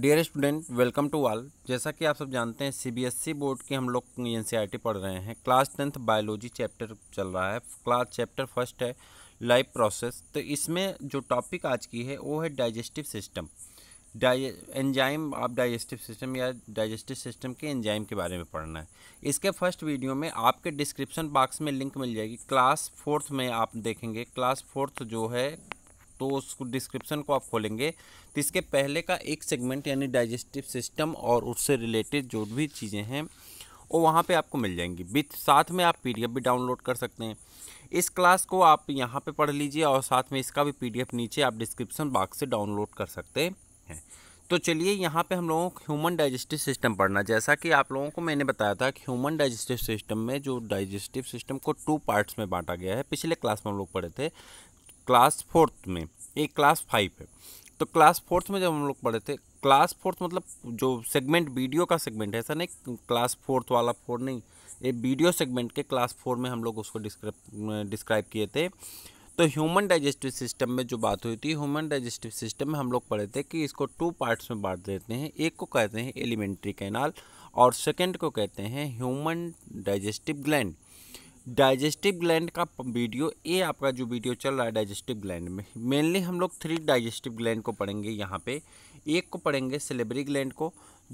dear student welcome to all जैसा कि आप सब जानते हैं सीबीएसई बोर्ड की हम लोग एन e पढ़ रहे हैं क्लास टेंथ बायोलॉजी चैप्टर चल रहा है क्लास चैप्टर फर्स्ट है लाइफ प्रोसेस तो इसमें जो टॉपिक आज की है वो है डाइजेस्टिव सिस्टम डाइ एंजाइम आप डाइजेस्टिव सिस्टम या डाइजेस्टिव सिस्टम के एंजाइम के बारे में पढ़ना है इसके फर्स्ट वीडियो में आपके डिस्क्रिप्शन बॉक्स में लिंक मिल जाएगी क्लास फोर्थ में आप देखेंगे क्लास फोर्थ जो है तो उस डिस्क्रिप्शन को आप खोलेंगे तो इसके पहले का एक सेगमेंट यानी डाइजेस्टिव सिस्टम और उससे रिलेटेड जो भी चीज़ें हैं वो वहाँ पे आपको मिल जाएंगी विथ साथ में आप पीडीएफ भी डाउनलोड कर सकते हैं इस क्लास को आप यहाँ पे पढ़ लीजिए और साथ में इसका भी पीडीएफ नीचे आप डिस्क्रिप्शन बॉक्स से डाउनलोड कर सकते हैं तो चलिए यहाँ पे हम लोगों को ह्यूमन डाइजेस्टिव सिस्टम पढ़ना जैसा कि आप लोगों को मैंने बताया था कि ह्यूमन डाइजेस्टिव सिस्टम में जो डाइजेस्टिव सिस्टम को टू पार्ट्स में बांटा गया है पिछले क्लास में हम लोग पढ़े थे क्लास फोर्थ में एक क्लास फाइव है तो क्लास फोर्थ में जब हम लोग पढ़े थे क्लास फोर्थ मतलब जो सेगमेंट वीडियो का सेगमेंट है ऐसा नहीं क्लास फोर्थ वाला फोर नहीं ये वीडियो सेगमेंट के क्लास फोर में हम लोग उसको डिस्क्राइब किए थे तो ह्यूमन डाइजेस्टिव सिस्टम में जो बात हुई थी ह्यूमन डाइजेस्टिव सिस्टम में हम लोग पढ़े थे कि इसको टू पार्ट्स में बांट देते हैं एक को कहते हैं एलिमेंट्री कैनाल और सेकेंड को कहते हैं human digestive gland digestive gland का वीडियो ये आपका जो वीडियो चल रहा है डाइजेस्टिव ग्लैंड में मेनली हम लोग थ्री डाइजेस्टिव ग्लैंड को पढ़ेंगे यहाँ पे एक को पढ़ेंगे सिलेबरी ग्लैंड को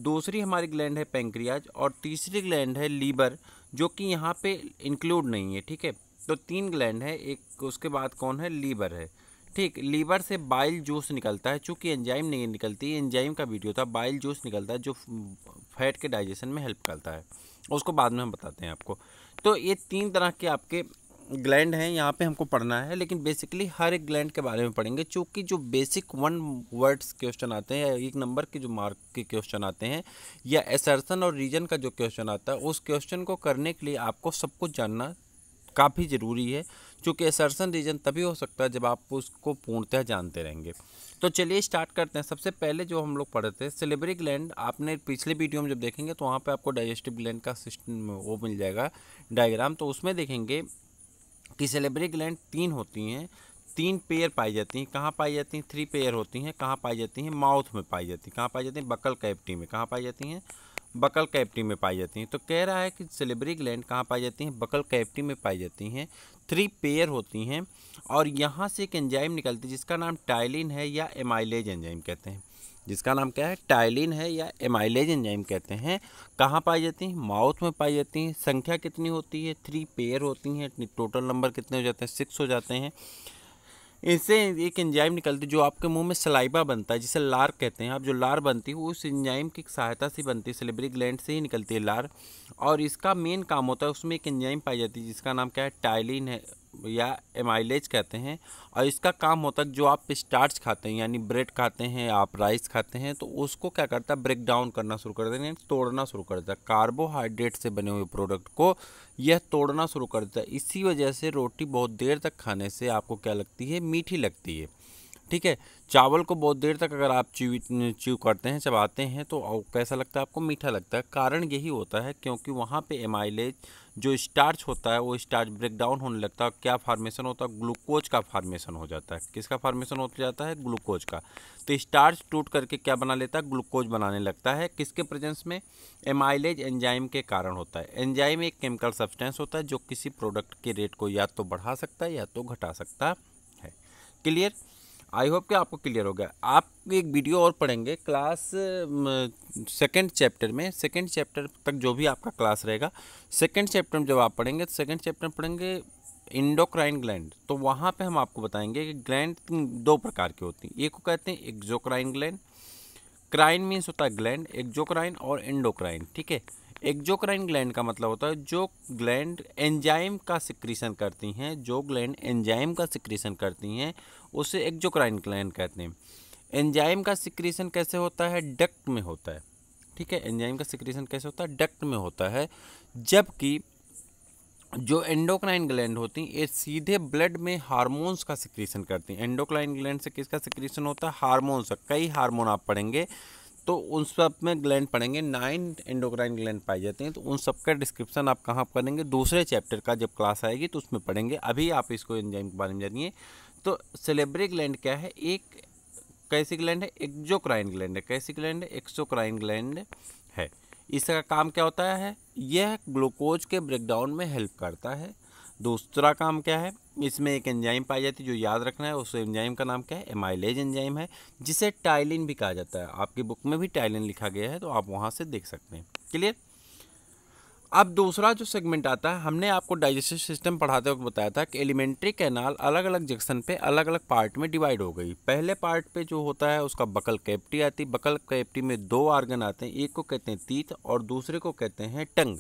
दूसरी हमारी ग्लैंड है पेंक्रियाज और तीसरी ग्लैंड है लीवर जो कि यहाँ पे इंक्लूड नहीं है ठीक है तो तीन ग्लैंड है एक उसके बाद कौन है लीवर है ठीक लीवर से बाइल जूस निकलता है चूँकि एंजाइम नहीं निकलती एंजाइम का वीडियो था बाइल जूस निकलता है जो फैट के डाइजेशन में हेल्प करता है उसको बाद में हम बताते हैं आपको तो ये तीन तरह के आपके ग्लैंड हैं यहाँ पे हमको पढ़ना है लेकिन बेसिकली हर एक ग्लैंड के बारे में पढ़ेंगे चूँकि जो बेसिक वन वर्ड्स क्वेश्चन आते हैं एक नंबर के जो मार्क के क्वेश्चन आते हैं या एसर्सन और रीजन का जो क्वेश्चन आता है उस क्वेश्चन को करने के लिए आपको सब कुछ जानना काफ़ी ज़रूरी है क्योंकि असर्सन रीजन तभी हो सकता है जब आप उसको पूर्णतः जानते रहेंगे तो चलिए स्टार्ट करते हैं सबसे पहले जो हम लोग पढ़े थे सिलेबरी ग्लैंड आपने पिछले वीडियो में जब देखेंगे तो वहाँ पर आपको डाइजेस्टिव ग्लैंड का सिस्टम वो मिल जाएगा डायग्राम तो उसमें देखेंगे कि सिलेबरी ग्लैंड तीन होती हैं तीन पेयर पाई जाती हैं कहाँ पाई जाती हैं थ्री पेयर होती हैं कहाँ पाई जाती हैं माउथ में पाई जाती हैं कहाँ पाई जाती हैं बकल कैप्टी में कहाँ पाई जाती हैं बकल कैप्टी में पाई जाती हैं तो कह रहा है कि सिलेबरी ग्लैंड कहाँ पाई जाती हैं बकल कैप्टी में पाई जाती हैं थ्री पेयर होती हैं और यहाँ से एक एंजाइम निकलती है जिसका नाम टाइलिन है या एमाइलेज एंजाइम कहते हैं जिसका नाम क्या है टाइलिन है या एमाइलेज एंजाइम कहते हैं कहाँ पाई जाती हैं माउथ में पाई जाती हैं संख्या कितनी होती है थ्री पेयर होती हैं टोटल नंबर कितने हो जाते हैं सिक्स हो जाते हैं इससे एक एंजाइम निकलती है जो आपके मुंह में सलाइबा बनता है जिसे लार कहते हैं आप जो लार बनती है उस एंजाइम की सहायता से बनती है सिलेबरी ग्लैंड से ही निकलती है लार और इसका मेन काम होता है उसमें एक एंजाइम पाई जाती है जिसका नाम क्या है टाइलिन है या एमाइलेज कहते हैं और इसका काम होता है जो आप स्टार्च खाते हैं यानी ब्रेड खाते हैं आप राइस खाते हैं तो उसको क्या करता है ब्रेक डाउन करना शुरू कर देता है तोड़ना शुरू कर देता है कार्बोहाइड्रेट से बने हुए प्रोडक्ट को यह तोड़ना शुरू कर देता है इसी वजह से रोटी बहुत देर तक खाने से आपको क्या लगती है मीठी लगती है ठीक है चावल को बहुत देर तक अगर आप च्यू च्यू करते हैं चबाते हैं तो कैसा लगता है आपको मीठा लगता है कारण यही होता है क्योंकि वहाँ पे एमाइलेज जो स्टार्च होता है वो स्टार्च ब्रेक डाउन होने लगता है क्या फार्मेशन होता है ग्लूकोज का फार्मेशन हो जाता है किसका फार्मेशन हो जाता है ग्लूकोज का तो स्टार्च टूट करके क्या बना लेता है ग्लूकोज बनाने लगता है किसके प्रेजेंस में एमाइलेज एंजाइम के कारण होता है एंजाइम एक केमिकल सब्सटेंस होता है जो किसी प्रोडक्ट के रेट को या तो बढ़ा सकता है या तो घटा सकता है क्लियर आई होप कि आपको क्लियर हो गया आप एक वीडियो और पढ़ेंगे क्लास सेकंड चैप्टर में सेकंड चैप्टर तक जो भी आपका क्लास रहेगा सेकंड चैप्टर में जब आप पढ़ेंगे तो सेकेंड चैप्टर में पढ़ेंगे इंडोक्राइन ग्लैंड तो वहाँ पे हम आपको बताएंगे कि ग्लैंड दो प्रकार की होती हैं एक को कहते हैं एक्जोक्राइन ग्लैंड क्राइन मीन्स होता है ग्लैंड एक्जोक्राइन और इंडोक्राइन ठीक है एक्जोक्राइन ग्लैंड का मतलब होता है जो ग्लैंड एंजाइम का सिक्रीशन करती हैं जो ग्लैंड एंजाइम का सिक्रीशन करती हैं उसे एक्जोक्राइन ग्लैंड कहते हैं एंजाइम का सिक्रीशन कैसे होता है डक्ट में होता है ठीक है एंजाइम का सिक्रीशन कैसे होता है डक्ट में होता है जबकि जो एंडोक्राइन ग्लैंड होती हैं ये सीधे ब्लड में हार्मोन्स का सिक्रीशन करती हैं एंडोक्राइन ग्लैंड से किसका सिक्रीशन होता है हार्मोन्स का कई हार्मोन आप पढ़ेंगे तो उन सब में ग्लैंड पढ़ेंगे नाइन एंडोक्राइन ग्लैंड पाए जाते हैं तो उन सब का डिस्क्रिप्शन आप कहाँ पढ़ेंगे दूसरे चैप्टर का जब क्लास आएगी तो उसमें पढ़ेंगे अभी आप इसको एंजाइम के बारे में जानिए तो सेलेब्रिक ग्लैंड क्या है एक कैसी ग्लैंड है एक्जोक्राइन ग्लैंड है कैसी ग्लैंड है एक्सोक्राइन ग्लैंड है इसका काम क्या होता है यह ग्लूकोज के ब्रेकडाउन में हेल्प करता है दूसरा काम क्या है इसमें एक एंजाइम पाई जाती है जो याद रखना है उस एंजाइम का नाम क्या है एमाइलेज एंजाइम है जिसे टाइलिन भी कहा जाता है आपकी बुक में भी टाइलिन लिखा गया है तो आप वहाँ से देख सकते हैं क्लियर अब दूसरा जो सेगमेंट आता है हमने आपको डाइजेस्टिव सिस्टम पढ़ाते वक्त बताया था कि एलिमेंट्री कैनाल अलग अलग जंक्शन पे अलग अलग पार्ट में डिवाइड हो गई पहले पार्ट पे जो होता है उसका बकल कैप्टी आती बकल कैप्टी में दो आर्गन आते हैं एक को कहते हैं तीत और दूसरे को कहते हैं टंग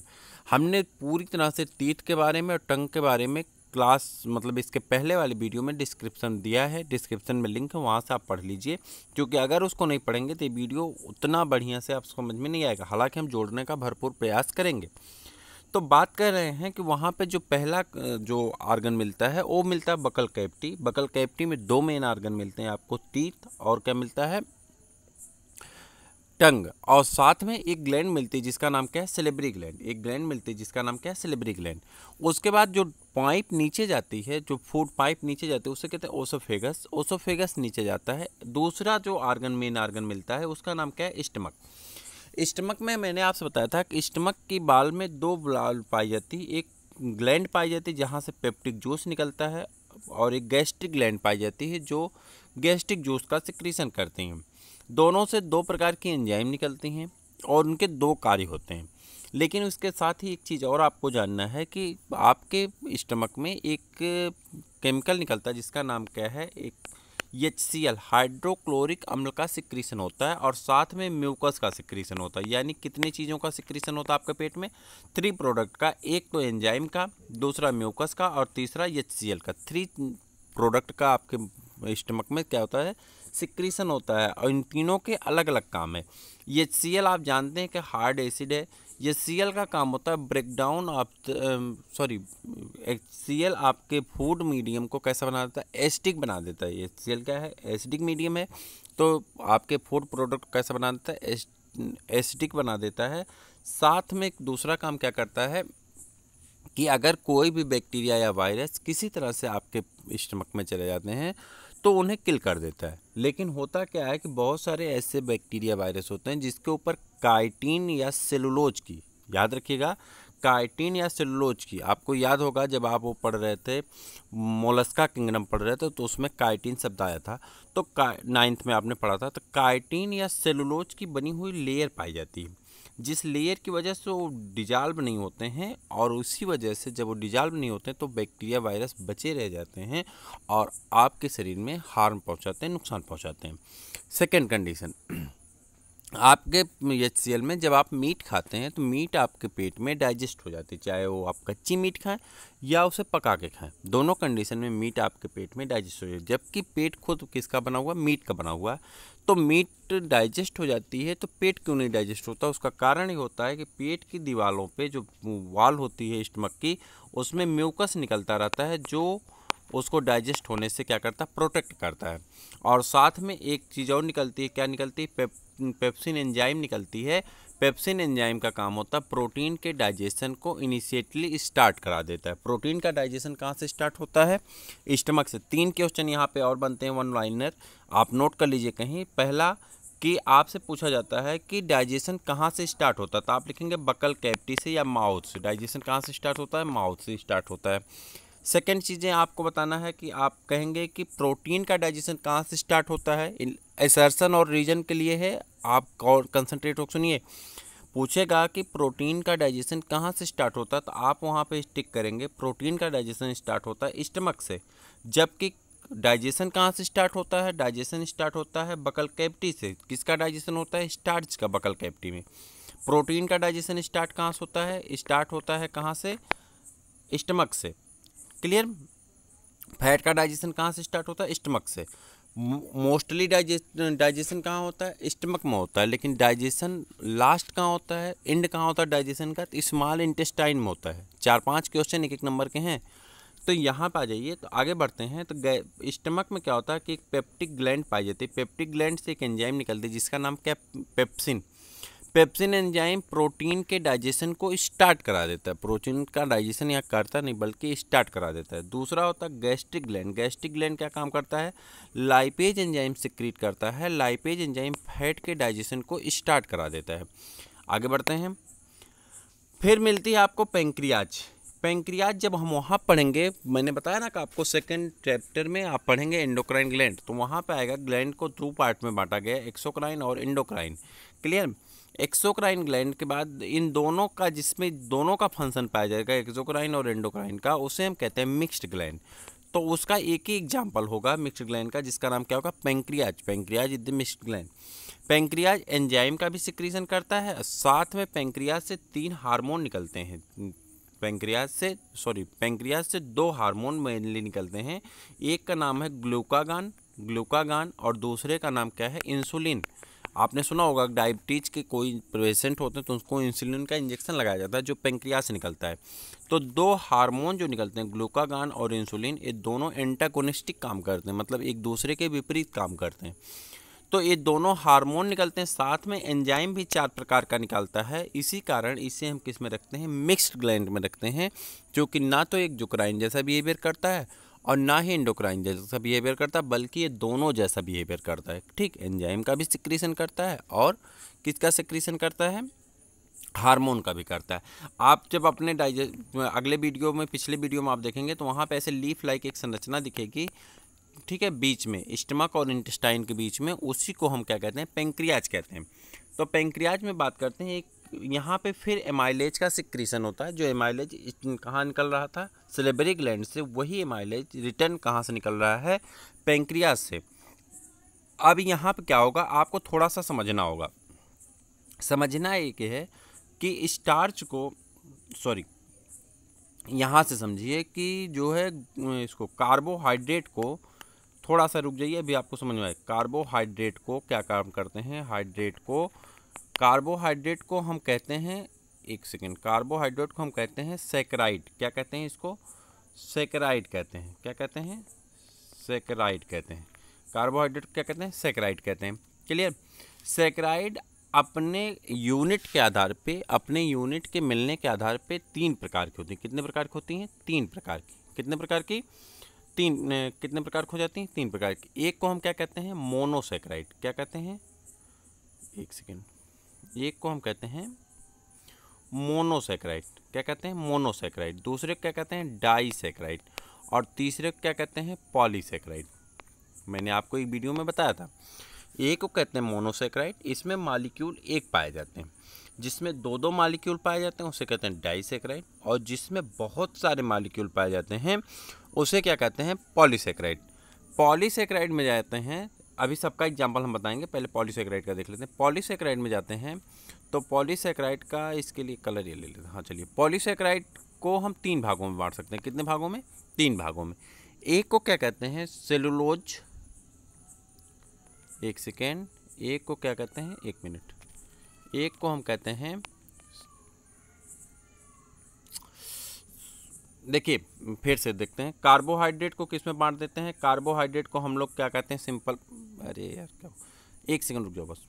हमने पूरी तरह से तीत के बारे में और टंग के बारे में क्लास मतलब इसके पहले वाले वीडियो में डिस्क्रिप्शन दिया है डिस्क्रिप्शन में लिंक है वहाँ से आप पढ़ लीजिए क्योंकि अगर उसको नहीं पढ़ेंगे तो ये वीडियो उतना बढ़िया से आप समझ में नहीं आएगा हालांकि हम जोड़ने का भरपूर प्रयास करेंगे तो बात कर रहे हैं कि वहाँ पे जो पहला जो आर्गन मिलता है वो मिलता है बकल कैप्टी बकल कैप्टी में दो मेन आर्गन मिलते हैं आपको तीत और क्या मिलता है टंग और साथ में एक ग्लैंड मिलती है जिसका नाम क्या है सेलेब्री ग्लैंड एक ग्लैंड मिलती है जिसका नाम क्या है सेलेब्री ग्लैंड उसके बाद जो पाइप नीचे जाती है जो फूड पाइप नीचे जाती है उसे कहते हैं ओसोफेगस ओसोफेगस नीचे जाता है दूसरा जो आर्गन मेन आर्गन मिलता है उसका नाम क्या है स्टमक स्टमक में मैंने आपसे बताया था कि स्टमक की बाल में दो बाल पाई जाती एक ग्लैंड पाई जाती है जहाँ से पेप्टिक जूस निकलता है और एक गैस्ट्रिक ग्लैंड पाई जाती है जो गैस्ट्रिक जूस का सिक्रीशन करती हैं दोनों से दो प्रकार की एंजाइम निकलती हैं और उनके दो कार्य होते हैं लेकिन उसके साथ ही एक चीज़ और आपको जानना है कि आपके स्टमक में एक केमिकल निकलता है जिसका नाम क्या है एक एच सी एल हाइड्रोक्लोरिक अम्ल का सिक्रीशन होता है और साथ में म्यूकस का सिक्रीशन होता है यानी कितने चीज़ों का सिक्रीशन होता है आपके पेट में थ्री प्रोडक्ट का एक तो एंजाइम का दूसरा म्यूकस का और तीसरा एच सी एल का थ्री प्रोडक्ट का आपके स्टमक में क्या होता है सिक्रीसन होता है और इन तीनों के अलग अलग काम है ये सी एल आप जानते हैं कि हार्ड एसिड है ये सी एल का काम होता है ब्रेकडाउन आप सॉरी सी एल आपके फूड मीडियम को कैसा बना देता है एसिडिक बना देता है ये सी एल क्या है एसिडिक मीडियम है तो आपके फूड प्रोडक्ट कैसा बना देता है एसिडिक बना देता है साथ में एक दूसरा काम क्या करता है कि अगर कोई भी बैक्टीरिया या वायरस किसी तरह से आपके स्टमक में चले जाते हैं तो उन्हें किल कर देता है लेकिन होता क्या है कि बहुत सारे ऐसे बैक्टीरिया वायरस होते हैं जिसके ऊपर काइटिन या सेलुलोज की याद रखिएगा काइटिन या सेलुलोज की आपको याद होगा जब आप वो पढ़ रहे थे मोलस्का किंगडम पढ़ रहे थे तो उसमें काइटिन शब्द आया था तो नाइन्थ में आपने पढ़ा था तो काइटिन या सेलुलोज की बनी हुई लेयर पाई जाती है जिस लेयर की वजह से वो डिजाल्व नहीं होते हैं और उसी वजह से जब वो डिजाल्व नहीं होते तो बैक्टीरिया वायरस बचे रह जाते हैं और आपके शरीर में हार्म पहुंचाते हैं नुकसान पहुंचाते हैं सेकेंड कंडीशन आपके एच में जब आप मीट खाते हैं तो मीट आपके पेट में डाइजेस्ट हो जाती है चाहे वो आप कच्ची मीट खाएं या उसे पका के खाएं दोनों कंडीशन में मीट आपके पेट में डाइजेस्ट हो जाती है जबकि पेट खुद किसका बना हुआ मीट का बना हुआ है तो मीट डाइजेस्ट हो जाती है तो पेट क्यों नहीं डाइजेस्ट होता उसका कारण ये होता है कि पेट की दीवारों पर जो वाल होती है स्टमक की उसमें म्यूकस निकलता रहता है जो उसको डाइजेस्ट होने से क्या करता है प्रोटेक्ट करता है और साथ में एक चीज़ और निकलती है क्या निकलती है पेप, पेप्सिन एंजाइम निकलती है पेप्सिन एंजाइम का काम होता है प्रोटीन के डाइजेशन को इनिशिएटली स्टार्ट करा देता है प्रोटीन का डाइजेशन कहाँ से स्टार्ट होता है स्टमक से तीन क्वेश्चन यहाँ पे और बनते हैं वन लाइनर आप नोट कर लीजिए कहीं पहला कि आपसे पूछा जाता है कि डाइजेशन कहाँ से स्टार्ट होता है तो आप लिखेंगे बकल कैप्टी से या माउथ से डाइजेशन कहाँ से स्टार्ट होता है माउथ से स्टार्ट होता है सेकेंड चीज़ें आपको बताना है कि आप कहेंगे कि प्रोटीन का डाइजेशन कहाँ से स्टार्ट होता है एसर्सन और रीजन के लिए है आप कंसनट्रेट हो सुनिए पूछेगा कि प्रोटीन का डाइजेशन कहाँ से स्टार्ट होता है तो आप वहाँ पे स्टिक करेंगे प्रोटीन का डाइजेशन स्टार्ट होता है स्टमक से जबकि डाइजेशन कहाँ से स्टार्ट होता है डाइजेशन स्टार्ट होता है बकल कैप्टी से किसका डाइजेशन होता है स्टार्च का बकल कैप्टी में प्रोटीन का डाइजेशन स्टार्ट कहाँ से होता है स्टार्ट होता है कहाँ से स्टमक से क्लियर फैट का डाइजेशन कहाँ से स्टार्ट होता है स्टमक से मोस्टली डाइजेशन कहाँ होता है स्टमक में होता है लेकिन डाइजेशन लास्ट कहाँ होता है एंड कहाँ होता है डाइजेशन का तो स्मॉल इंटेस्टाइन में होता है चार पांच क्वेश्चन एक एक नंबर के हैं तो यहाँ पर आ जाइए तो आगे बढ़ते हैं तो स्टमक में क्या होता है कि एक पेप्टिक ग्लैंड पाई जाती है पेप्टिक ग्लैंड से एक एंजाइम निकलती है जिसका नाम क्या पेप्सिन पेप्सिन एंजाइम प्रोटीन के डाइजेशन को स्टार्ट करा देता है प्रोटीन का डाइजेशन यहाँ करता नहीं बल्कि स्टार्ट करा देता है दूसरा होता है गैस्ट्रिक ग्लैंड गैस्ट्रिक ग्लैंड क्या काम करता है लाइपेज एंजाइम सिक्रीट करता है लाइपेज एंजाइम फैट के डाइजेशन को स्टार्ट करा देता है आगे बढ़ते हैं फिर मिलती है आपको पेंक्रियाज पेंक्रियाज जब हम वहाँ पढ़ेंगे मैंने बताया ना कि आपको सेकंड चैप्टर में आप पढ़ेंगे एंडोक्राइन ग्लैंड तो वहाँ पे आएगा ग्लैंड को दो पार्ट में बांटा गया एक्सोक्राइन और इंडोक्राइन क्लियर एक्सोक्राइन ग्लैंड के बाद इन दोनों का जिसमें दोनों का फंक्शन पाया जाएगा एक्सोक्राइन और एंडोक्राइन का उसे हम कहते हैं मिक्स्ड ग्लैंड तो उसका एक ही एग्जाम्पल होगा मिक्स्ड ग्लैंड का जिसका नाम क्या होगा pancreas pancreas is the mixed gland pancreas enzyme का भी सिक्रीशन करता है साथ में पेंक्रियाज से तीन हार्मोन निकलते हैं पेंक्रियाज से सॉरी पेंक्रियाज से दो हार्मोन मेनली निकलते हैं एक का नाम है ग्लूकागान ग्लूकागान और दूसरे का नाम क्या है इंसुलिन आपने सुना होगा डायबिटीज के कोई पेशेंट होते हैं तो उसको इंसुलिन का इंजेक्शन लगाया जाता है जो पेंक्रिया से निकलता है तो दो हार्मोन जो निकलते हैं ग्लूकागान और इंसुलिन ये दोनों एंटाकोनिस्टिक काम करते हैं मतलब एक दूसरे के विपरीत काम करते हैं तो ये दोनों हार्मोन निकलते हैं साथ में एंजाइम भी चार प्रकार का निकालता है इसी कारण इसे हम किस में रखते हैं मिक्स्ड ग्लैंड में रखते हैं जो कि ना तो एक जुक्राइन जैसा बिहेवियर करता है और ना ही इंडोक्राइन जैसा बिहेवियर करता है बल्कि ये दोनों जैसा बिहेवियर करता है ठीक एंजाइम का भी सिक्रीशन करता है और किसका सिक्रीशन करता है हार्मोन का भी करता है आप जब अपने डाइजेस्ट अगले वीडियो में पिछले वीडियो में आप देखेंगे तो वहाँ पर ऐसे लीफ लाइक एक संरचना दिखेगी ठीक है बीच में स्टमक और इंटेस्टाइन के बीच में उसी को हम क्या कहते हैं पेंक्रियाज कहते हैं तो पेंक्रियाज में बात करते हैं एक यहाँ पे फिर एमाइलेज का सिक्रीसन होता है जो एमाइलेज कहाँ निकल रहा था सिलेबरी ग्लैंड से वही एमाइलेज रिटर्न कहाँ से निकल रहा है पेंक्रियाज से अब यहाँ पे क्या होगा आपको थोड़ा सा समझना होगा समझना एक है कि स्टार्च को सॉरी यहाँ से समझिए कि जो है इसको कार्बोहाइड्रेट को थोड़ा सा रुक जाइए अभी आपको समझ में आए कार्बोहाइड्रेट को क्या काम करते हैं हाइड्रेट को कार्बोहाइड्रेट को हम कहते हैं एक सेकेंड कार्बोहाइड्रेट को हम कहते हैं सेक्राइड क्या कहते हैं इसको सेक्राइड कहते हैं क्या कहते हैं सेक्राइड कहते हैं कार्बोहाइड्रेट क्या कहते हैं सेक्राइड कहते हैं क्लियर सेक्राइड अपने यूनिट के आधार पे अपने यूनिट के मिलने के आधार पे तीन प्रकार की होती हैं कितने प्रकार की होती हैं तीन प्रकार की कितने प्रकार की तीन कितने प्रकार की हो जाती हैं तीन प्रकार की एक को हम क्या कहते हैं मोनोसेक्राइड क्या कहते हैं एक सेकेंड एक को हम कहते हैं मोनोसेक्राइट क्या कहते हैं मोनोसेक्राइट दूसरे को क्या कहते हैं सेक्राइट और तीसरे क्या कहते हैं पॉलीसेक्राइट मैंने आपको एक वीडियो में बताया था ए को कहते हैं मोनोसेक्राइट इसमें मालिक्यूल एक पाए जाते हैं जिसमें दो दो मालिक्यूल पाए जाते हैं उसे कहते हैं सेक्राइट और जिसमें बहुत सारे मालिक्यूल पाए जाते हैं उसे क्या कहते हैं पॉलीसेक्राइड पॉलीसेक्राइड में जाते हैं अभी सबका एग्जाम्पल हम बताएंगे पहले पॉलीसेक्राइड का देख लेते हैं पॉलीसेक्राइड में जाते हैं तो पॉलीसेक्राइड का इसके लिए कलर ये ले लेते हैं हाँ चलिए पॉलीसेक्राइड को हम तीन भागों में बांट सकते हैं कितने भागों में तीन भागों में एक को क्या कहते हैं सेलुलोज एक सेकेंड एक को क्या कहते हैं एक मिनट एक को हम कहते हैं देखिए फिर से देखते हैं कार्बोहाइड्रेट को किस में बांट देते हैं कार्बोहाइड्रेट को हम लोग क्या कहते हैं सिंपल अरे यार क्या एक सेकंड रुक जाओ बस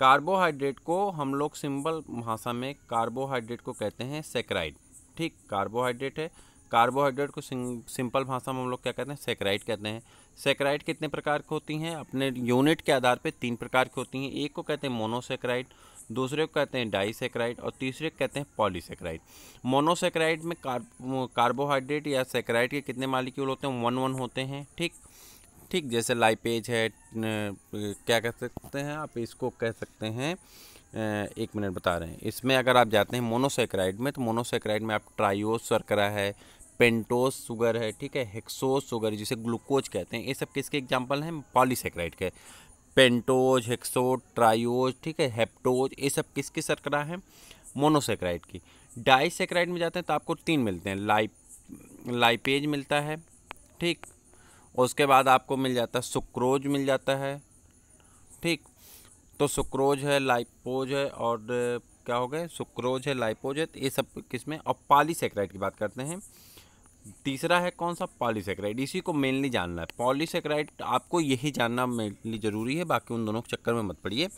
कार्बोहाइड्रेट को हम लोग सिंपल भाषा में कार्बोहाइड्रेट को कहते हैं सेक्राइड ठीक कार्बोहाइड्रेट है कार्बोहाइड्रेट को सिंपल भाषा में हम लोग क्या कहते हैं सेक्राइड कहते हैं सेक्राइड कितने प्रकार की होती हैं अपने यूनिट के आधार पर तीन प्रकार की होती हैं एक को कहते हैं मोनोसेक्राइड दूसरे को कहते हैं डाईसेक्राइड और तीसरे को कहते हैं पॉलीसेक्राइड मोनोसेक्राइड में कार्बोहाइड्रेट या सेक्राइड के कितने मालिक्यूल होते हैं वन वन होते हैं ठीक ठीक जैसे लाइपेज है क्या कह सकते हैं आप इसको कह सकते हैं एक मिनट बता रहे हैं इसमें अगर आप जाते हैं मोनोसेक्राइड में तो मोनोसेक्राइड में आप ट्रायोस सरकरा है पेंटोस शुगर है ठीक है हेक्सोस शुगर जिसे ग्लूकोज कहते हैं ये सब किसके एग्जाम्पल हैं पॉलीसेक्राइड के पेंटोज हेक्सोज ट्रायोज ठीक है हेप्टोज ये सब किसकी सरकरा है मोनोसेक्राइड की डाइसेक्राइड में जाते हैं तो आपको तीन मिलते हैं लाइप लाइपेज मिलता है ठीक उसके बाद आपको मिल जाता है सुक्रोज मिल जाता है ठीक तो सुक्रोज है लाइपोज है और क्या हो गए सुक्रोज है लाइपोज है तो ये सब किस में और सेक्राइट की बात करते हैं तीसरा है कौन सा पॉलीसेक्राइड इसी को मेनली जानना है पॉलीसेक्राइड आपको यही जानना मेनली ज़रूरी है बाकी उन दोनों के चक्कर में मत पड़िए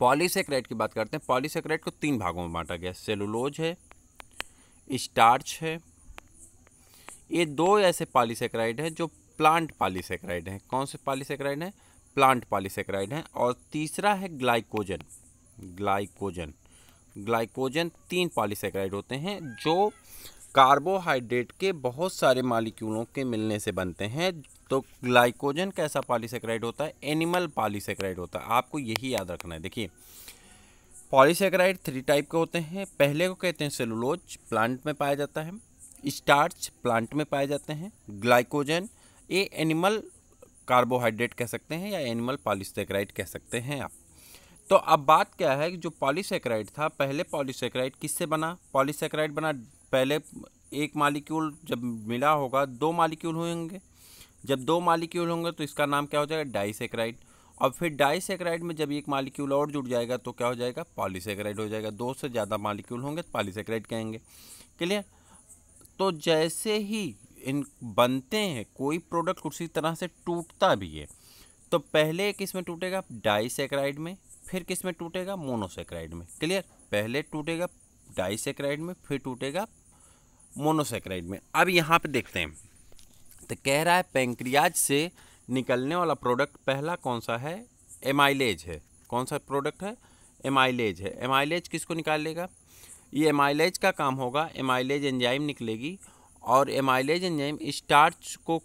पॉलीसेक्राइड की बात करते हैं पॉलीसेक्राइड को तीन भागों में बांटा गया सेलुलोज है स्टार्च है ये दो ऐसे पॉलीसेक्राइड हैं जो प्लांट पॉलीसेक्राइड हैं कौन से पॉलीसेक्राइड हैं प्लांट पॉलीसेक्राइड हैं और तीसरा है ग्लाइकोजन ग्लाइकोजन ग्लाइकोजन तीन पॉलीसेक्राइड होते हैं जो कार्बोहाइड्रेट के बहुत सारे मालिक्यूलों के मिलने से बनते हैं तो ग्लाइकोजन कैसा पॉलीसेक्राइड होता है एनिमल पॉलीसेक्राइड होता है आपको यही याद रखना है देखिए पॉलीसेक्राइड थ्री टाइप के होते हैं पहले को कहते हैं सेलुलोज प्लांट में पाया जाता है स्टार्च प्लांट में पाए जाते हैं ग्लाइकोजन ये एनिमल कार्बोहाइड्रेट कह सकते हैं या एनिमल पॉलीसेक्राइड कह सकते हैं आप तो अब बात क्या है कि जो पॉलीसेक्राइड था पहले पॉलीसेक्राइड किससे बना पॉलीसेक्राइड बना पहले एक मालिक्यूल जब मिला होगा दो मालिक्यूल होंगे जब दो मालिक्यूल होंगे तो इसका नाम क्या हो जाएगा डाइसेक्राइड और फिर डाइसेक्राइड में जब एक मालिक्यूल और जुड़ जाएगा तो क्या हो जाएगा पॉलीसेक्राइड हो जाएगा दो से ज़्यादा मालिक्यूल होंगे तो पॉलीसेक्राइड कहेंगे क्लियर तो जैसे ही इन बनते हैं कोई प्रोडक्ट उसी तरह से टूटता भी है तो पहले किस में टूटेगा डाइसेक्राइड में फिर किस में टूटेगा मोनोसेक्राइड में क्लियर पहले टूटेगा डाइसेक्राइड में फिर टूटेगा मोनोसेक्राइड में अब यहाँ पे देखते हैं तो कह रहा है पेंक्रियाज से निकलने वाला प्रोडक्ट पहला कौन सा है एमाइलेज है कौन सा प्रोडक्ट है एमाइलेज है एमाइलेज किसको लेगा ये एमाइलेज का काम होगा एमाइलेज एंजाइम निकलेगी और एमाइलेज एंजाइम स्टार्च को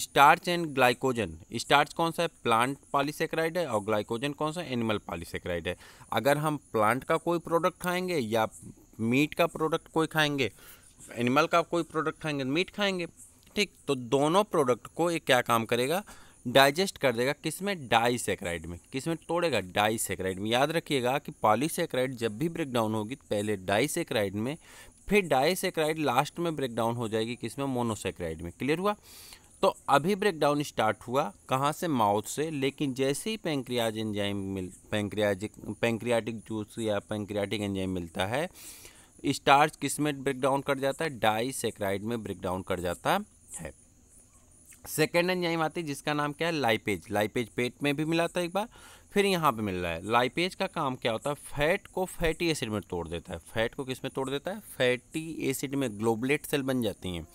स्टार्च एंड ग्लाइकोजन स्टार्च कौन सा है प्लांट पॉलीसेक्राइड है और ग्लाइकोजन कौन सा है एनिमल पॉलीसेक्राइड है अगर हम प्लांट का कोई प्रोडक्ट खाएंगे या मीट का प्रोडक्ट कोई खाएंगे एनिमल का कोई प्रोडक्ट खाएंगे मीट खाएंगे ठीक तो दोनों प्रोडक्ट को ये क्या काम करेगा डाइजेस्ट कर देगा किस में सेक्राइड में किस में तोड़ेगा सेक्राइड में याद रखिएगा कि पॉलीसेक्राइड जब भी ब्रेकडाउन होगी तो पहले डाईसेक्राइड में फिर सेक्राइड लास्ट में ब्रेकडाउन हो जाएगी किस में मोनोसेक्राइड में क्लियर हुआ तो अभी ब्रेकडाउन स्टार्ट हुआ कहाँ से माउथ से लेकिन जैसे ही पेंक्रियाज एंजाइम मिल पेंक्रियाजिक पेंक्रियाटिक जूस या पेंक्रियाटिक एंजाइम मिलता है स्टार्च किस में ब्रेकडाउन कर जाता है डाई सेक्राइड में ब्रेकडाउन कर जाता है सेकेंड एंजाइम आती है जिसका नाम क्या है लाइपेज लाइपेज पेट में भी मिला था एक बार फिर यहाँ पे मिल रहा है लाइपेज का काम क्या होता है फैट को फैटी एसिड में तोड़ देता है फैट को किस में तोड़ देता है फैटी एसिड में ग्लोबलेट सेल बन जाती हैं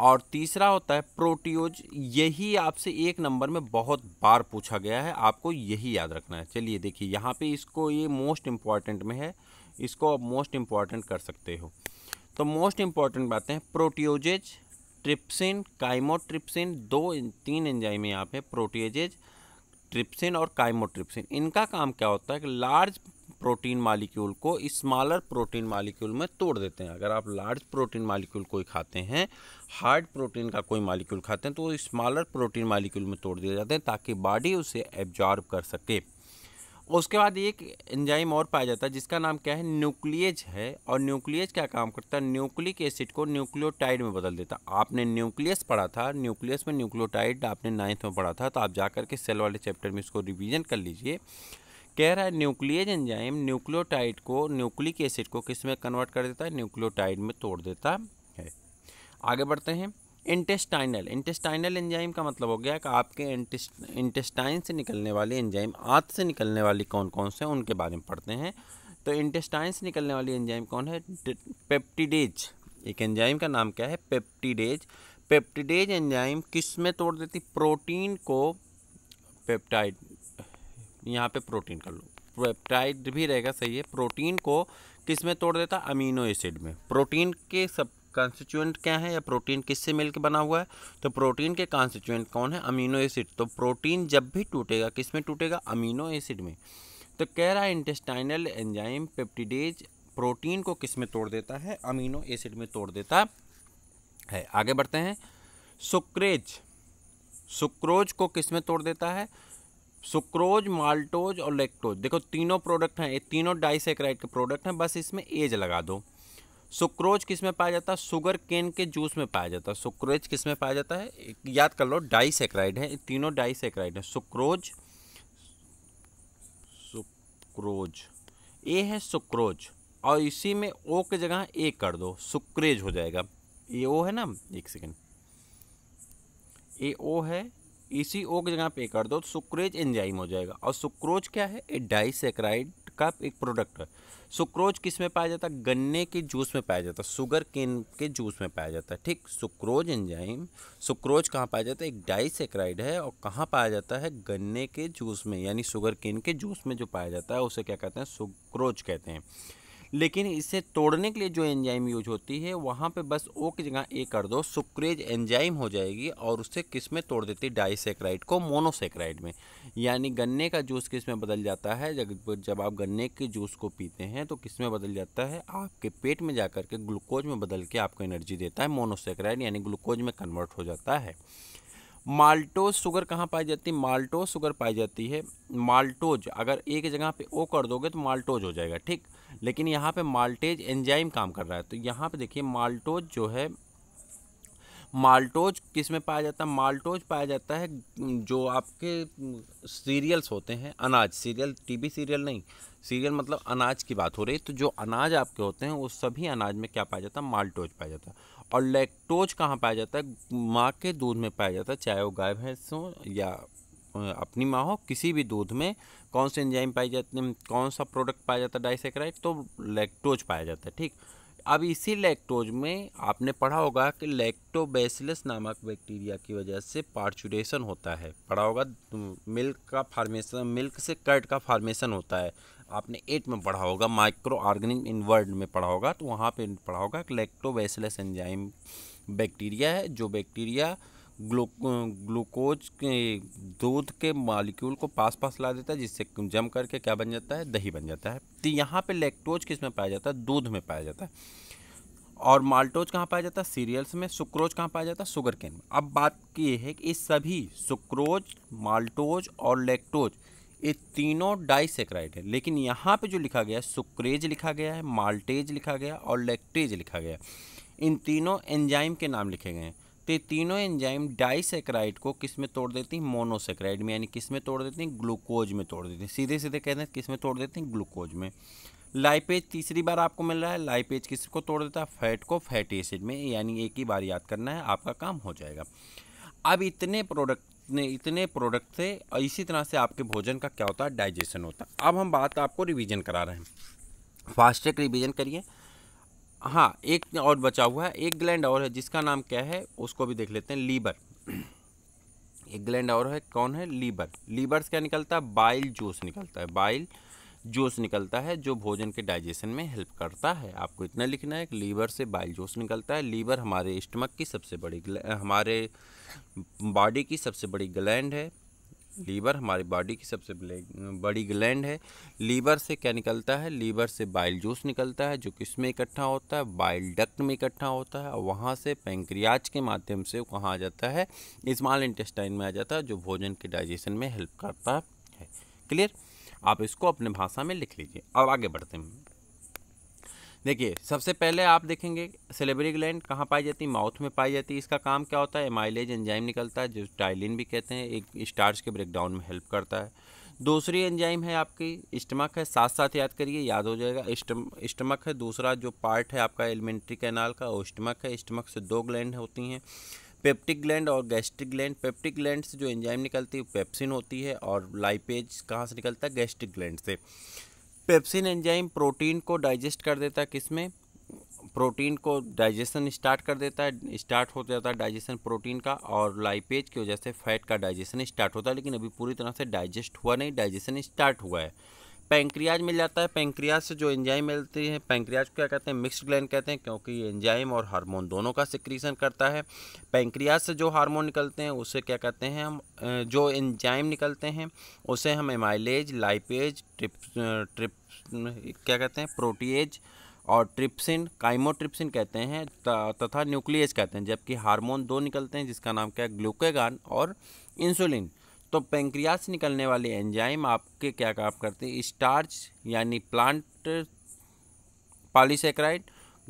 और तीसरा होता है प्रोटियोज यही आपसे एक नंबर में बहुत बार पूछा गया है आपको यही याद रखना है चलिए देखिए यहाँ पे इसको ये मोस्ट इम्पॉर्टेंट में है इसको आप मोस्ट इम्पॉर्टेंट कर सकते हो तो मोस्ट इम्पॉर्टेंट बातें हैं प्रोटियोजेज ट्रिप्सिन काइमोट्रिप्सिन दो तीन एंजाइम यहाँ पे प्रोटियोजेज ट्रिप्सिन और काइमोट्रिप्सिन इनका काम क्या होता है कि लार्ज प्रोटीन मालिक्यूल को स्मॉलर प्रोटीन मालिक्यूल में तोड़ देते हैं अगर आप लार्ज प्रोटीन मालिक्यूल कोई खाते हैं हार्ड प्रोटीन का कोई मालिक्यूल खाते हैं तो वो स्मॉलर प्रोटीन मालिक्यूल में तोड़ दिए जाते हैं ताकि बॉडी उसे एब्जॉर्ब कर सके उसके बाद एक एंजाइम और पाया जाता है जिसका नाम क्या है न्यूक्लियज है और न्यूक्लियज क्या काम करता है न्यूक्लिक एसिड को न्यूक्लियोटाइड में बदल देता आपने न्यूक्लियस पढ़ा था न्यूक्लियस में न्यूक्लियोटाइड आपने नाइन्थ में पढ़ा था तो आप जा के सेल वाले चैप्टर में इसको रिवीजन कर लीजिए कह रहा है न्यूक्लियज एंजाइम न्यूक्लियोटाइड को न्यूक्लिक एसिड को किस में कन्वर्ट कर देता है न्यूक्लियोटाइड में तोड़ देता है आगे बढ़ते हैं इंटेस्टाइनल इंटेस्टाइनल एंजाइम का मतलब हो गया कि आपके इंटेस्टाइन से निकलने वाले एंजाइम आँत से निकलने वाली कौन कौन से उनके बारे में पढ़ते हैं तो इंटेस्टाइन से निकलने वाली एंजाइम कौन है पेप्टिडेज एक एंजाइम का नाम क्या है पेप्टिडेज पेप्टिडेज एंजाइम किस में तोड़ देती प्रोटीन को पेप्टाइड यहाँ पे प्रोटीन कर लो पेप्टाइड भी रहेगा सही है प्रोटीन को किस में तोड़ देता है अमीनो एसिड में प्रोटीन के सब कॉन्स्टिट्यूएंट क्या है या प्रोटीन किससे मिलकर बना हुआ है तो प्रोटीन के कॉन्स्टिट्यूएंट कौन है अमीनो एसिड तो प्रोटीन जब भी टूटेगा किस में टूटेगा अमीनो एसिड में तो कह रहा है इंटेस्टाइनल एंजाइम पेप्टिडेज प्रोटीन को किस में तोड़ देता है अमीनो एसिड में तोड़ देता है आगे बढ़ते हैं सुक्रेज सुक्रोज को किस में तोड़ देता है सुक्रोज माल्टोज और लेक्टोज देखो तीनों प्रोडक्ट हैं ये तीनों डाइसेक्राइड के प्रोडक्ट हैं बस इसमें एज लगा दो सुक्रोज किस में पाया जाता है शुगर केन के जूस में पाया जाता है सुक्रोज किस में पाया जाता है याद कर लो डाइसेक्राइड है तीनों डाइसेक्राइड है सुक्रोज सुक्रोज ए है सुक्रोज और इसी में ओ की जगह ए कर दो सुक्रेज हो जाएगा ए ओ है ना एक सेकेंड ए ओ है इसी ओ की जगह पे कर दो तो सुक्रोज एंजाइम हो जाएगा और सुक्रोज क्या है ए डाइसेक्राइड का एक प्रोडक्ट है सुक्रोज किस में पाया जाता है गन्ने के जूस में पाया जाता है सुगर केन के जूस में पाया जाता है ठीक सुक्रोज एंजाइम सुक्रोज कहाँ पाया जाता है एक डाइसेक्राइड है और कहाँ पाया जाता है गन्ने के जूस में यानी सुगर केन के जूस में जो पाया जाता है उसे क्या कहते हैं सुक्रोज कहते हैं लेकिन इसे तोड़ने के लिए जो एंजाइम यूज होती है वहाँ पे बस ओ की जगह ए कर दो सुक्रेज एंजाइम हो जाएगी और उससे किस में तोड़ देती है डाइसेक्राइड को मोनोसेक्राइड में यानी गन्ने का जूस किस में बदल जाता है जब जब आप गन्ने के जूस को पीते हैं तो किस में बदल जाता है आपके पेट में जा के ग्लूकोज में बदल के आपको एनर्जी देता है मोनोसेक्राइड यानी ग्लूकोज में कन्वर्ट हो जाता है माल्टोज शुगर कहाँ पाई जाती है माल्टोज शुगर पाई जाती है माल्टोज अगर एक जगह पे ओ कर दोगे तो माल्टोज हो जाएगा ठीक लेकिन यहाँ पे माल्टेज एंजाइम काम कर रहा है तो यहाँ पे देखिए माल्टोज जो है माल्टोज किस में पाया जाता है माल्टोज पाया जाता है जो आपके सीरियल्स होते हैं अनाज सीरियल टीवी सीरियल नहीं सीरियल मतलब अनाज की बात हो रही है तो जो अनाज आपके होते हैं उस सभी अनाज में क्या पाया जाता है माल्टोज पाया जाता है और लैक्टोज कहाँ पाया जाता है माँ के दूध में पाया जाता है चाहे वो गाय भैंस हो या अपनी माँ हो किसी भी दूध में कौन से एंजाइम पाई जाते कौन सा प्रोडक्ट पाया जाता है डाइसेक्राइड तो लैक्टोज पाया जाता है ठीक अब इसी लैक्टोज में आपने पढ़ा होगा कि लैक्टोबैसिलस नामक बैक्टीरिया की वजह से पार्चुरेशन होता है पढ़ा होगा मिल्क का फार्मेशन मिल्क से कर्ट का फार्मेशन होता है आपने एट में पढ़ा होगा माइक्रो ऑर्गेनिज्म इन वर्ल्ड में पढ़ा होगा तो वहाँ पे पढ़ा होगा कि लैक्टोबैसिलस एंजाइम बैक्टीरिया है जो बैक्टीरिया ग्लूक ग्लूकोज के दूध के मालिक्यूल को पास पास ला देता है जिससे जम करके क्या बन जाता है दही बन जाता है तो यहाँ पे लेक्टोज किस में पाया जाता है दूध में पाया जाता है और माल्टोज कहाँ पाया जाता है सीरियल्स में सुक्रोज कहाँ पाया जाता है शुगर केन में अब बात ये है कि इस सभी सुक्रोज माल्टोज और लेक्टोज ये तीनों डाइसेक्राइड है लेकिन यहाँ पे जो लिखा गया है सुक्रेज लिखा गया है माल्टेज लिखा गया और लेक्टेज लिखा गया इन तीनों एंजाइम के नाम लिखे गए हैं तो ये तीनों एंजाइम डाइसेक्राइड को किस में तोड़ देती हैं मोनोसेक्राइड में यानी किस में तोड़ देती हैं ग्लूकोज में तोड़ देती हैं सीधे सीधे कहते हैं किस में तोड़ देती हैं ग्लूकोज में लाइपेज तीसरी बार आपको मिल रहा है लाइपेज किस को तोड़ देता है फैट को फैटी एसिड में यानी एक ही बार याद करना है आपका काम हो जाएगा अब इतने प्रोडक्ट ने इतने प्रोडक्ट से और इसी तरह से आपके भोजन का क्या होता है डाइजेशन होता है अब हम बात आपको रिवीजन करा रहे हैं फास्ट ट्रैक रिवीजन करिए हाँ एक और बचा हुआ है एक ग्लैंड और है जिसका नाम क्या है उसको भी देख लेते हैं लीबर एक ग्लैंड और है कौन है लीबर लीबर से क्या निकलता है बाइल जूस निकलता है बाइल जूस निकलता है जो भोजन के डाइजेशन में हेल्प करता है आपको इतना लिखना है कि लीवर से बाइल जूस निकलता है लीवर हमारे स्टमक की सबसे बड़ी हमारे बॉडी की सबसे बड़ी ग्लैंड है लीवर हमारी बॉडी की सबसे बड़ी ग्लैंड है लीवर से क्या निकलता है लीवर से बाइल जूस निकलता है जो किस में इकट्ठा होता है बाइल डक्ट में इकट्ठा होता है और वहाँ से पेंक्रियाज के माध्यम से कहाँ आ जाता है स्मॉल इंटेस्टाइन में आ जाता है जो भोजन के डाइजेशन में हेल्प करता है क्लियर आप इसको अपने भाषा में लिख लीजिए अब आगे बढ़ते हैं देखिए सबसे पहले आप देखेंगे सेलेबरी ग्लैंड कहाँ पाई जाती है माउथ में पाई जाती है इसका काम क्या होता है एमाइलेज एंजाइम निकलता है जो टाइलिन भी कहते हैं एक स्टार्च के ब्रेकडाउन में हेल्प करता है दूसरी एंजाइम है आपकी स्टमक है साथ साथ याद करिए याद हो जाएगा स्टमक है दूसरा जो पार्ट है आपका एलिमेंट्री कैनाल का वो स्टमक है स्टमक से दो ग्लैंड होती हैं पेप्टिक ग्लैंड और गैस्ट्रिक ग्लैंड पेप्टिक ग्लैंड से जो एंजाइम निकलती है पेप्सिन होती है और लाइपेज कहाँ से निकलता है गैस्ट्रिक ग्लैंड से पेप्सिन एंजाइम प्रोटीन को डाइजेस्ट कर देता है किसमें प्रोटीन को डाइजेशन स्टार्ट कर देता है स्टार्ट हो जाता है डाइजेशन प्रोटीन का और लाइपेज की वजह से फैट का डाइजेशन स्टार्ट होता है लेकिन अभी पूरी तरह से डाइजेस्ट हुआ नहीं डाइजेशन स्टार्ट हुआ है पेंक्रियाज मिल जाता है पेंक्रियाज से जो एंजाइम मिलती है पेंक्रियाज को क्या कहते हैं मिक्स्ड ग्लैंड कहते हैं क्योंकि ये एंजाइम और हार्मोन दोनों का सिक्रीसन करता है पेंक्रियाज से जो हार्मोन निकलते हैं उसे क्या कहते हैं हम जो एंजाइम निकलते हैं उसे हम एमाइलेज लाइपेज ट्रिप ट्रिप क्या कहते हैं प्रोटीएज और ट्रिप्सिन काइमोट्रिप्सिन कहते हैं तथा न्यूक्लियस कहते हैं जबकि हार्मोन दो निकलते हैं जिसका नाम क्या है ग्लूकेगान और इंसुलिन तो पेंक्रिया से निकलने वाले एंजाइम आपके क्या काम करते हैं स्टार्च यानी plant polysaccharide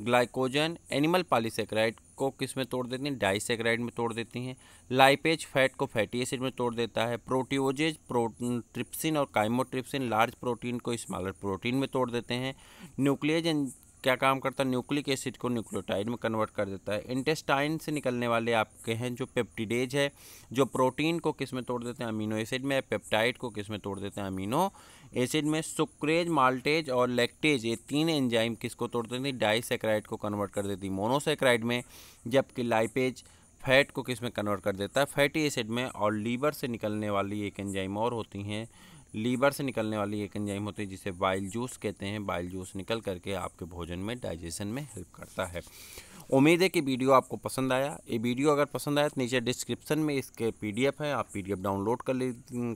glycogen animal polysaccharide को किस में तोड़ देती हैं डाइसेक्राइड में तोड़ देती हैं लाइपेज फैट को फैटी एसिड में तोड़ देता है प्रोटीओजेज प्रोट्रिप्सिन और काइमोट्रिप्सिन लार्ज प्रोटीन को स्मॉलर प्रोटीन में तोड़ देते हैं न्यूक्लियज क्या काम करता है न्यूक्लिक एसिड को न्यूक्लियोटाइड में कन्वर्ट कर देता है इंटेस्टाइन से निकलने वाले आपके हैं जो पेप्टिडेज है जो प्रोटीन को किस में तोड़ देते हैं अमीनो एसिड में पेप्टाइड को किस में तोड़ देते हैं अमीनो एसिड में सुक्रेज माल्टेज और लेक्टेज ये तीन एंजाइम किसको तोड़ देती हैं डाइसेक्राइड को कन्वर्ट कर देती मोनोसेक्राइड में जबकि लाइपेज फैट को किस में कन्वर्ट कर देता है फैटी एसिड में और लीवर से निकलने वाली एक एंजाइम और होती हैं लीवर से निकलने वाली एक एंजाइम होती है जिसे बाइल जूस कहते हैं बाइल जूस निकल करके आपके भोजन में डाइजेशन में हेल्प करता है उम्मीद है कि वीडियो आपको पसंद आया ये वीडियो अगर पसंद आया तो नीचे डिस्क्रिप्शन में इसके पीडीएफ है आप पीडीएफ डाउनलोड कर ली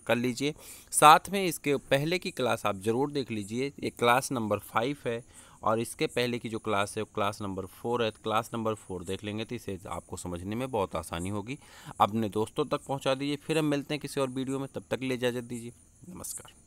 कर लीजिए साथ में इसके पहले की क्लास आप ज़रूर देख लीजिए ये क्लास नंबर फाइव है और इसके पहले की जो क्लास है वो क्लास नंबर फोर है क्लास नंबर फोर देख लेंगे तो इसे आपको समझने में बहुत आसानी होगी अपने दोस्तों तक पहुँचा दीजिए फिर हम मिलते हैं किसी और वीडियो में तब तक ले इजाज़त दीजिए नमस्कार